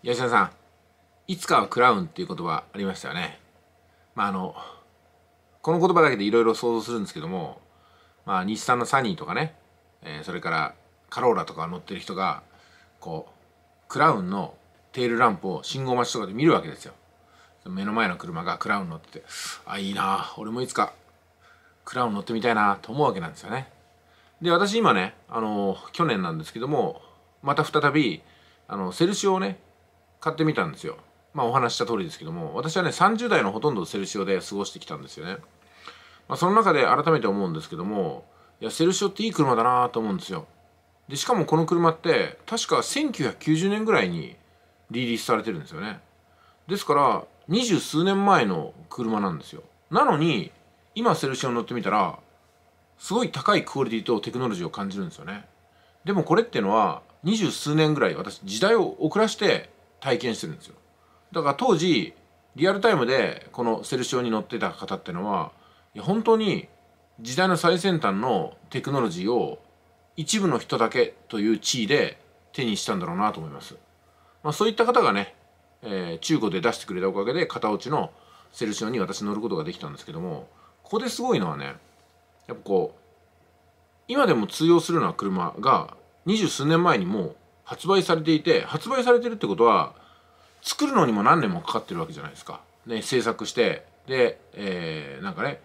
吉田さんいつかはクラウンっていう言葉ありましたよねまああのこの言葉だけでいろいろ想像するんですけどもまあ日産のサニーとかね、えー、それからカローラとか乗ってる人がこうクラウンのテールランプを信号待ちとかで見るわけですよ目の前の車がクラウン乗っててあいいな俺もいつかクラウン乗ってみたいなと思うわけなんですよねで私今ねあの去年なんですけどもまた再びあのセルシオをね買ってみたんですよまあお話した通りですけども私はね30代のほとんどセルシオで過ごしてきたんですよね、まあ、その中で改めて思うんですけどもいやセルシオっていい車だなと思うんですよでしかもこの車って確か1990年ぐらいにリリースされてるんですよねですから二十数年前の車なんですよなのに今セルシオに乗ってみたらすごい高いクオリティとテクノロジーを感じるんですよねでもこれっていうのは二十数年ぐらい私時代を遅らして体験してるんですよだから当時リアルタイムでこのセルシオに乗ってた方ってのは本当に時代の最先端のテクノロジーを一部の人だけという地位で手にしたんだろうなと思います、まあ、そういった方がね、えー、中古で出してくれたおかげで型落ちのセルシオに私乗ることができたんですけどもここですごいのはねやっぱこう今でも通用するような車が二十数年前にもう発売されていて発売されてるってことは作るのにも何年もかかってるわけじゃないですか。ね、制作してで、えー、なんかね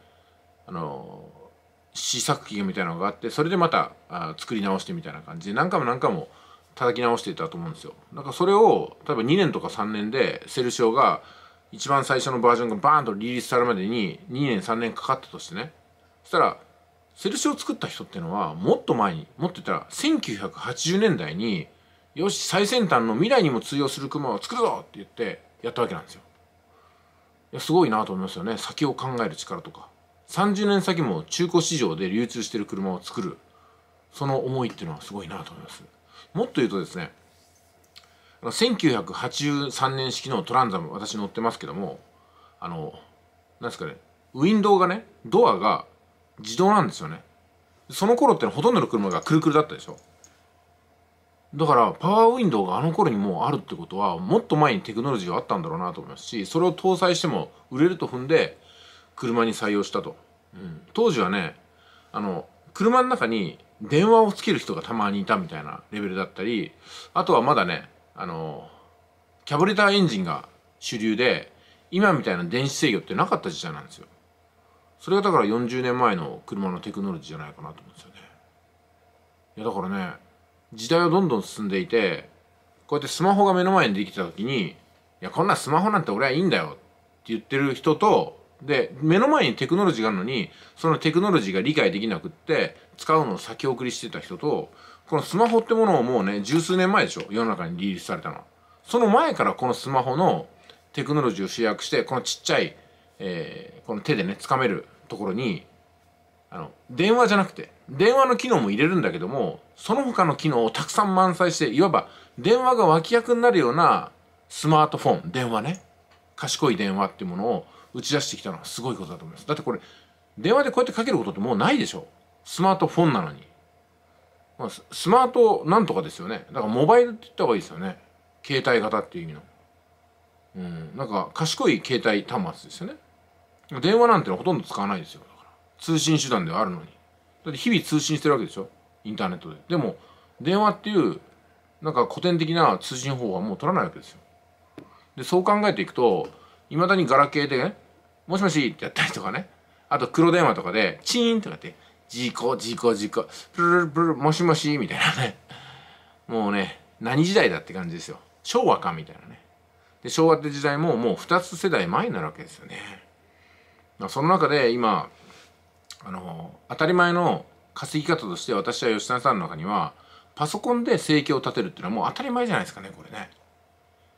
あの試作機みたいなのがあってそれでまたあ作り直してみたいな感じで何回も何回も叩き直していたと思うんですよ。だからそれを例えば2年とか3年でセルシオが一番最初のバージョンがバーンとリリースされるまでに2年3年かかったとしてねそしたらセルシオを作った人っていうのはもっと前にもっと言ったら1980年代によし最先端の未来にも通用する車を作るぞって言ってやったわけなんですよいやすごいなと思いますよね先を考える力とか30年先も中古市場で流通してる車を作るその思いっていうのはすごいなと思いますもっと言うとですね1983年式のトランザム私乗ってますけどもあのなんですかねウィンドウがねドアが自動なんですよねその頃ってほとんどの車がくるくるだったでしょだからパワーウィンドウがあの頃にもうあるってことはもっと前にテクノロジーがあったんだろうなと思いますしそれを搭載しても売れると踏んで車に採用したと、うん、当時はねあの車の中に電話をつける人がたまにいたみたいなレベルだったりあとはまだねあのキャブレターエンジンが主流で今みたいな電子制御ってなかった時代なんですよそれがだから40年前の車のテクノロジーじゃないかなと思うんですよねいやだからね時代はどんどん進んでいてこうやってスマホが目の前にできた時に「いやこんなスマホなんて俺はいいんだよ」って言ってる人とで目の前にテクノロジーがあるのにそのテクノロジーが理解できなくって使うのを先送りしてた人とこのスマホってものをもうね十数年前でしょ世の中にリリースされたのその前からこのスマホのテクノロジーを主役してこのちっちゃい、えー、この手でね掴めるところにあの電話じゃなくて電話の機能も入れるんだけどもその他の機能をたくさん満載していわば電話が脇役になるようなスマートフォン電話ね賢い電話っていうものを打ち出してきたのはすごいことだと思いますだってこれ電話でこうやってかけることってもうないでしょスマートフォンなのに、まあ、スマートなんとかですよねだからモバイルって言った方がいいですよね携帯型っていう意味のうんなんか賢い携帯端末ですよね電話なんてのはほとんど使わないですよ通信手段ではあるのにだって日々通信してるわけでしょインターネットででも電話っていうなんか古典的な通信方法はもう取らないわけですよでそう考えていくといまだにガラケーでね「もしもし」ってやったりとかねあと黒電話とかでチーンってなって「事故事故事故プルルプルもしもし」みたいなねもうね何時代だって感じですよ昭和かみたいなねで昭和って時代ももう2つ世代前になるわけですよねその中で今あの当たり前の稼ぎ方として私は吉田さんの中にはパソコンで生計を立てるっていうのはもう当たり前じゃないですかねこれね。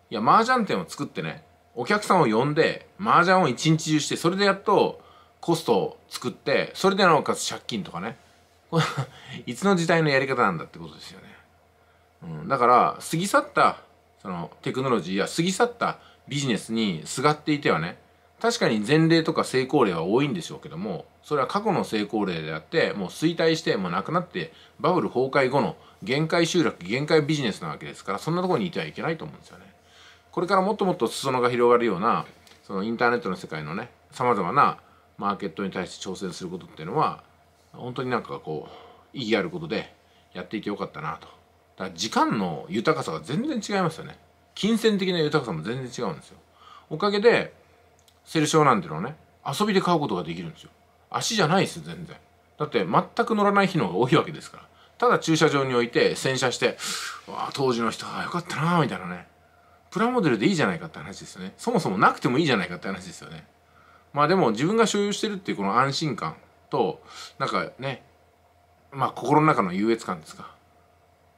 いや麻雀店を作ってねお客さんを呼んで麻雀を一日中してそれでやっとコストを作ってそれでなおかつ借金とかね いつの時代のやり方なんだってことですよね。うん、だから過ぎ去ったそのテクノロジーや過ぎ去ったビジネスにすがっていてはね確かに前例とか成功例は多いんでしょうけどもそれは過去の成功例であってもう衰退してもうなくなってバブル崩壊後の限界集落限界ビジネスなわけですからそんなところにいてはいけないと思うんですよね。これからもっともっと裾野が広がるようなそのインターネットの世界のねさまざまなマーケットに対して挑戦することっていうのは本当になんかこう意義あることでやっていてよかったなと。だから時間の豊かさが全然違いますよね。金銭的な豊かさも全然違うんですよ。おかげでセルシオなんてのはね遊びで買うことができるんですよ足じゃないです全然だって全く乗らない日の方が多いわけですからただ駐車場に置いて洗車してあ当時の人はよかったなみたいなねプラモデルでいいじゃないかって話ですよねそもそもなくてもいいじゃないかって話ですよねまあでも自分が所有してるっていうこの安心感となんかねまあ心の中の優越感ですか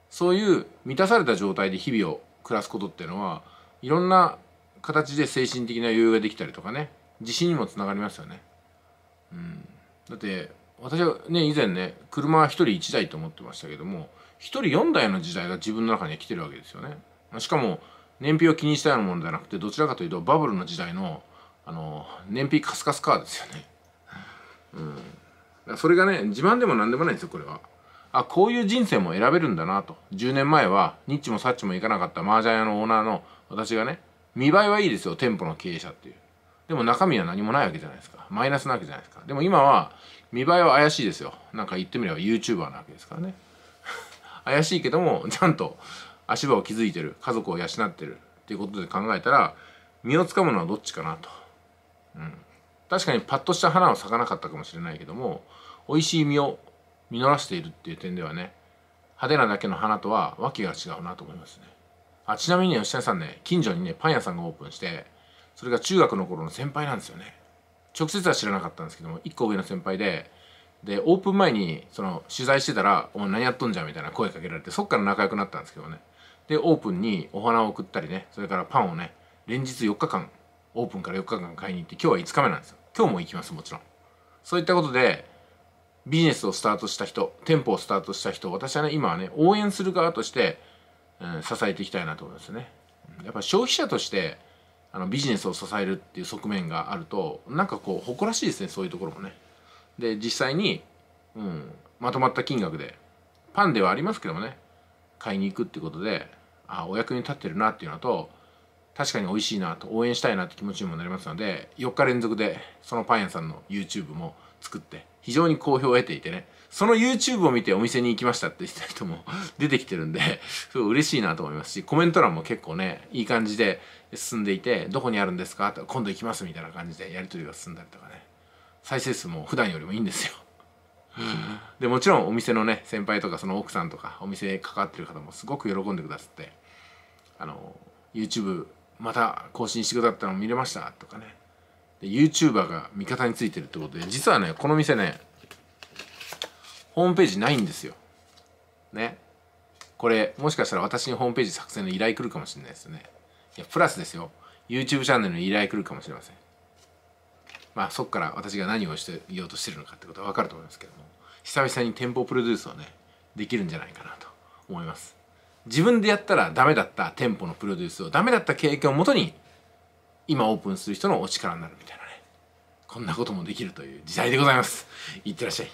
そういう満たされた状態で日々を暮らすことっていうのはいろんな形で精神的な余裕ができたりとかね自信にもつながりますよね、うん、だって私はね以前ね車は1人1台と思ってましたけども1人4台の時代が自分の中には来てるわけですよねしかも燃費を気にしたようなものではなくてどちらかというとバブルの時代のあの燃費カスカスカーですよね、うん、それがね自慢でも何でもないんですよこれはあこういう人生も選べるんだなと10年前はニッチもサッチもいかなかった麻雀屋のオーナーの私がね見栄えはいいですよ店舗の経営者っていうでも中身は何もないわけじゃないですかマイナスなわけじゃないですかでも今は見栄えは怪しいですよなんか言ってみれば YouTuber なわけですからね 怪しいけどもちゃんと足場を築いてる家族を養ってるっていうことで考えたら身をつかむのはどっちかなと、うん、確かにパッとした花は咲かなかったかもしれないけども美味しい実を実らしているっていう点ではね派手なだけの花とは訳が違うなと思いますねあちなみに吉田さんね近所にねパン屋さんがオープンしてそれが中学の頃の先輩なんですよね直接は知らなかったんですけども1個上の先輩ででオープン前にその取材してたら「お前何やっとんじゃん」みたいな声かけられてそっから仲良くなったんですけどねでオープンにお花を送ったりねそれからパンをね連日4日間オープンから4日間買いに行って今日は5日目なんですよ今日も行きますもちろんそういったことでビジネスをスタートした人店舗をスタートした人私はね今はね応援する側としてうん、支えていきたいなと思いますね。やっぱ消費者としてあのビジネスを支えるっていう側面があるとなんかこう誇らしいですねそういうところもね。で実際に、うん、まとまった金額でパンではありますけどもね買いに行くってことであお役に立ってるなっていうのと確かに美味しいなと応援したいなって気持ちにもなりますので4日連続でそのパン屋さんの YouTube も作って非常に好評を得ていてねその YouTube を見てお店に行きましたって言った人も 出てきてるんですごい嬉しいなと思いますしコメント欄も結構ねいい感じで進んでいて「どこにあるんですか?」と「今度行きます」みたいな感じでやり取りが進んだりとかね再生数も普段よりもいいんですよ。でもちろんお店のね先輩とかその奥さんとかお店関わってる方もすごく喜んでくださってあの YouTube また更新してくださったの見れましたとかねで YouTuber が味方についてるってことで実はねこの店ねホームページないんですよねこれもしかしたら私にホームページ作成の依頼来るかもしれないですねいやプラスですよ YouTube チャンネルの依頼来るかもしれませんまあそっから私が何をして言おうとしてるのかってことは分かると思いますけども久々に店舗プロデュースをねできるんじゃないかなと思います自分でやったらダメだった店舗のプロデュースをダメだった経験をもとに今オープンする人のお力になるみたいなねこんなこともできるという時代でございますいってらっしゃい